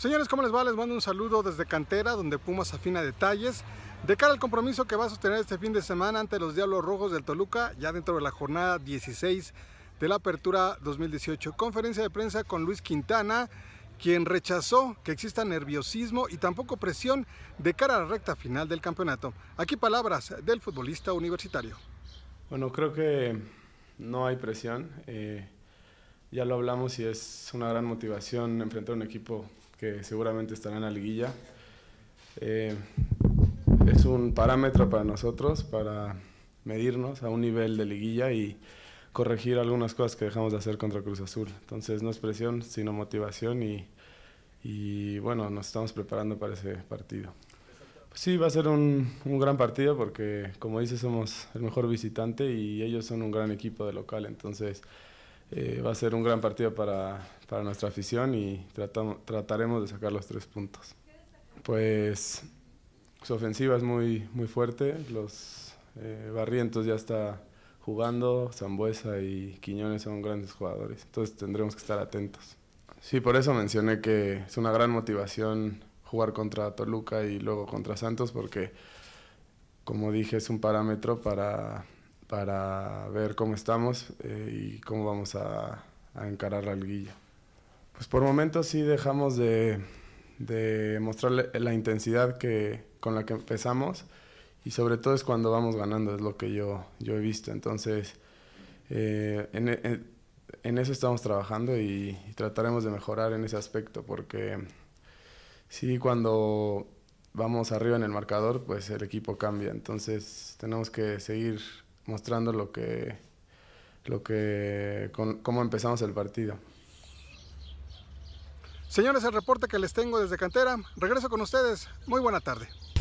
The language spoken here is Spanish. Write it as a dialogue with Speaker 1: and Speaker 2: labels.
Speaker 1: Señores, ¿cómo les va? Les mando un saludo desde Cantera, donde Pumas afina detalles. De cara al compromiso que va a sostener este fin de semana ante los Diablos Rojos del Toluca, ya dentro de la jornada 16 de la Apertura 2018. Conferencia de prensa con Luis Quintana, quien rechazó que exista nerviosismo y tampoco presión de cara a la recta final del campeonato. Aquí palabras del futbolista universitario.
Speaker 2: Bueno, creo que no hay presión. Eh, ya lo hablamos y es una gran motivación enfrentar un equipo que seguramente estará en la liguilla. Eh, es un parámetro para nosotros, para medirnos a un nivel de liguilla y corregir algunas cosas que dejamos de hacer contra Cruz Azul. Entonces no es presión, sino motivación y, y bueno, nos estamos preparando para ese partido. Pues sí, va a ser un, un, gran partido porque como dice somos el mejor visitante y ellos son un gran equipo de local, entonces eh, va a ser un gran partido para, nuestra afición y trataremos de sacar los tres puntos. Pues su ofensiva es muy, muy fuerte, los eh, Barrientos ya está jugando, Zambuesa y Quiñones son grandes jugadores, entonces tendremos que estar atentos. Sí, por eso mencioné que es una gran motivación jugar contra Toluca y luego contra Santos, porque como dije es un parámetro para para ver cómo estamos eh, y cómo vamos a, encarar la liguilla. Pues por momentos sí dejamos de, mostrar la intensidad que, con la que empezamos y sobre todo es cuando vamos ganando, es lo que yo, yo he visto. Entonces, eh, en, eso estamos trabajando y, trataremos de mejorar en ese aspecto porque sí, cuando vamos arriba en el marcador, pues el equipo cambia. Entonces, tenemos que seguir mostrando lo que, lo que, cómo empezamos el partido.
Speaker 1: Señores, el reporte que les tengo desde cantera. Regreso con ustedes. Muy buena tarde.